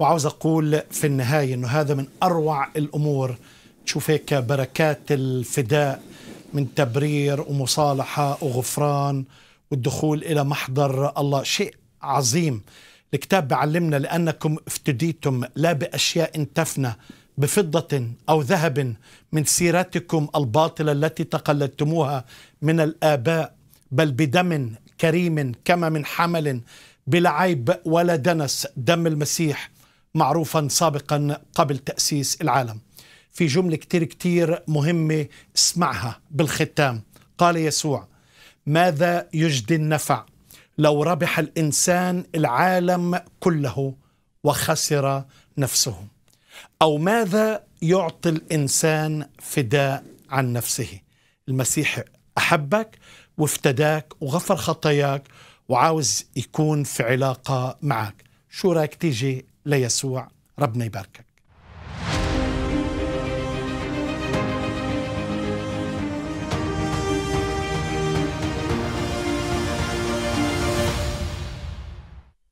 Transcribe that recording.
وعاوز اقول في النهايه انه هذا من اروع الامور تشوف هيك بركات الفداء من تبرير ومصالحه وغفران والدخول الى محضر الله شيء عظيم الكتاب بعلمنا لانكم افتديتم لا باشياء تفنى بفضة أو ذهب من سيرتكم الباطلة التي تقلدتموها من الآباء بل بدم كريم كما من حمل بلا عيب ولا دنس دم المسيح معروفا سابقا قبل تأسيس العالم في جملة كتير كتير مهمة اسمعها بالختام قال يسوع ماذا يجدي النفع لو ربح الإنسان العالم كله وخسر نفسه أو ماذا يعطي الإنسان فداء عن نفسه المسيح أحبك وافتداك وغفر خطاياك وعاوز يكون في علاقة معك شو رايك تيجي ليسوع ربنا يباركك